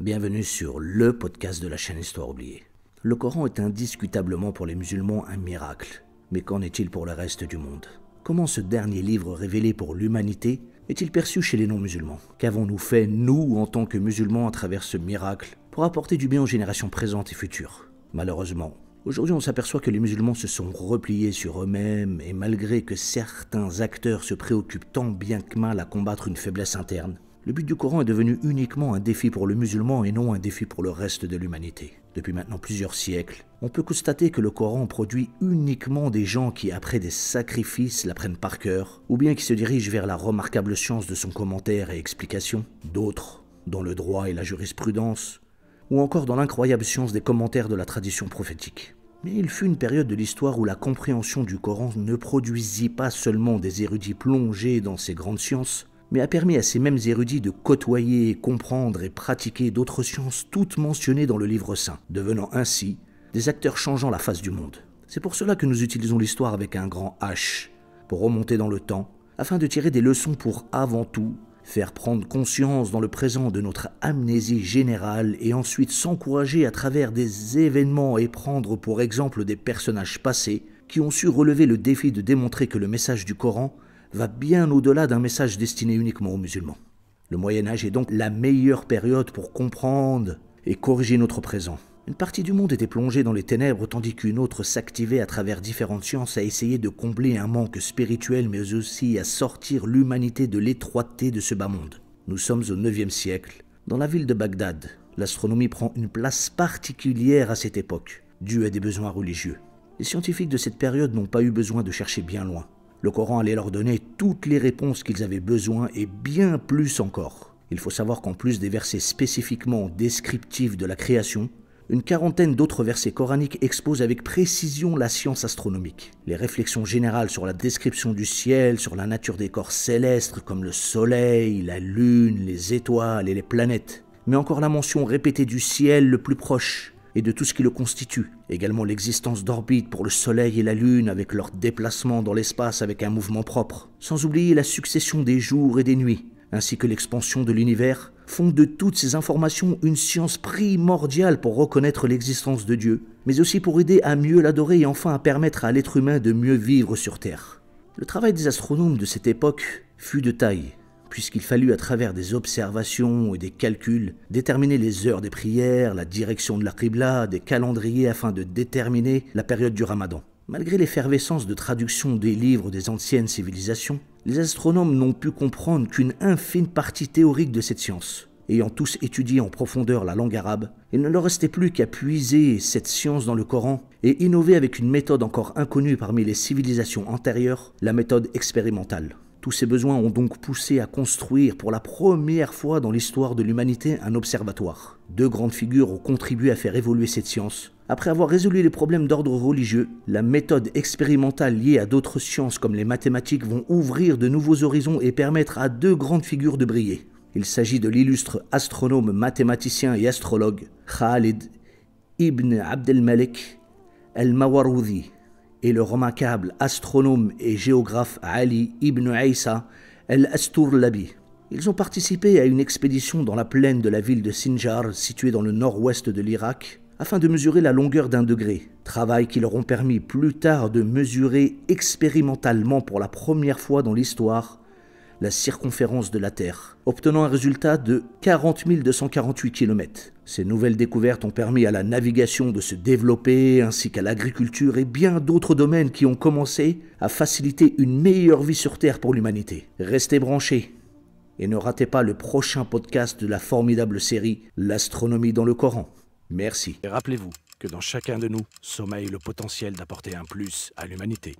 Bienvenue sur le podcast de la chaîne Histoire oubliée. Le Coran est indiscutablement pour les musulmans un miracle, mais qu'en est-il pour le reste du monde Comment ce dernier livre révélé pour l'humanité est-il perçu chez les non-musulmans Qu'avons-nous fait, nous, en tant que musulmans, à travers ce miracle, pour apporter du bien aux générations présentes et futures Malheureusement, Aujourd'hui, on s'aperçoit que les musulmans se sont repliés sur eux-mêmes et malgré que certains acteurs se préoccupent tant bien que mal à combattre une faiblesse interne, le but du Coran est devenu uniquement un défi pour le musulman et non un défi pour le reste de l'humanité. Depuis maintenant plusieurs siècles, on peut constater que le Coran produit uniquement des gens qui, après des sacrifices, l'apprennent par cœur, ou bien qui se dirigent vers la remarquable science de son commentaire et explication, d'autres, dans le droit et la jurisprudence, ou encore dans l'incroyable science des commentaires de la tradition prophétique. Mais il fut une période de l'histoire où la compréhension du Coran ne produisit pas seulement des érudits plongés dans ces grandes sciences, mais a permis à ces mêmes érudits de côtoyer, comprendre et pratiquer d'autres sciences toutes mentionnées dans le livre saint, devenant ainsi des acteurs changeant la face du monde. C'est pour cela que nous utilisons l'histoire avec un grand H, pour remonter dans le temps, afin de tirer des leçons pour avant tout faire prendre conscience dans le présent de notre amnésie générale et ensuite s'encourager à travers des événements et prendre pour exemple des personnages passés qui ont su relever le défi de démontrer que le message du Coran va bien au-delà d'un message destiné uniquement aux musulmans. Le Moyen Âge est donc la meilleure période pour comprendre et corriger notre présent. Une partie du monde était plongée dans les ténèbres tandis qu'une autre s'activait à travers différentes sciences à essayer de combler un manque spirituel mais aussi à sortir l'humanité de l'étroité de ce bas monde. Nous sommes au 9e siècle. Dans la ville de Bagdad, l'astronomie prend une place particulière à cette époque, due à des besoins religieux. Les scientifiques de cette période n'ont pas eu besoin de chercher bien loin. Le Coran allait leur donner toutes les réponses qu'ils avaient besoin et bien plus encore. Il faut savoir qu'en plus des versets spécifiquement descriptifs de la création, une quarantaine d'autres versets coraniques exposent avec précision la science astronomique. Les réflexions générales sur la description du ciel, sur la nature des corps célestes comme le soleil, la lune, les étoiles et les planètes. Mais encore la mention répétée du ciel le plus proche, et de tout ce qui le constitue, également l'existence d'orbites pour le Soleil et la Lune avec leur déplacement dans l'espace avec un mouvement propre, sans oublier la succession des jours et des nuits, ainsi que l'expansion de l'univers, font de toutes ces informations une science primordiale pour reconnaître l'existence de Dieu, mais aussi pour aider à mieux l'adorer et enfin à permettre à l'être humain de mieux vivre sur Terre. Le travail des astronomes de cette époque fut de taille, puisqu'il fallut à travers des observations et des calculs déterminer les heures des prières, la direction de la Qibla, des calendriers afin de déterminer la période du ramadan. Malgré l'effervescence de traduction des livres des anciennes civilisations, les astronomes n'ont pu comprendre qu'une infime partie théorique de cette science. Ayant tous étudié en profondeur la langue arabe, il ne leur restait plus qu'à puiser cette science dans le Coran et innover avec une méthode encore inconnue parmi les civilisations antérieures, la méthode expérimentale. Tous ces besoins ont donc poussé à construire pour la première fois dans l'histoire de l'humanité un observatoire. Deux grandes figures ont contribué à faire évoluer cette science. Après avoir résolu les problèmes d'ordre religieux, la méthode expérimentale liée à d'autres sciences comme les mathématiques vont ouvrir de nouveaux horizons et permettre à deux grandes figures de briller. Il s'agit de l'illustre astronome, mathématicien et astrologue Khalid ibn Abdelmalek el-Mawaroudi et le remarquable astronome et géographe Ali ibn Aïssa al-Asturlabi. Ils ont participé à une expédition dans la plaine de la ville de Sinjar, située dans le nord-ouest de l'Irak, afin de mesurer la longueur d'un degré, travail qui leur ont permis plus tard de mesurer expérimentalement pour la première fois dans l'histoire la circonférence de la Terre, obtenant un résultat de 40 248 km. Ces nouvelles découvertes ont permis à la navigation de se développer, ainsi qu'à l'agriculture et bien d'autres domaines qui ont commencé à faciliter une meilleure vie sur Terre pour l'humanité. Restez branchés et ne ratez pas le prochain podcast de la formidable série L'astronomie dans le Coran. Merci. Et rappelez-vous que dans chacun de nous sommeille le potentiel d'apporter un plus à l'humanité.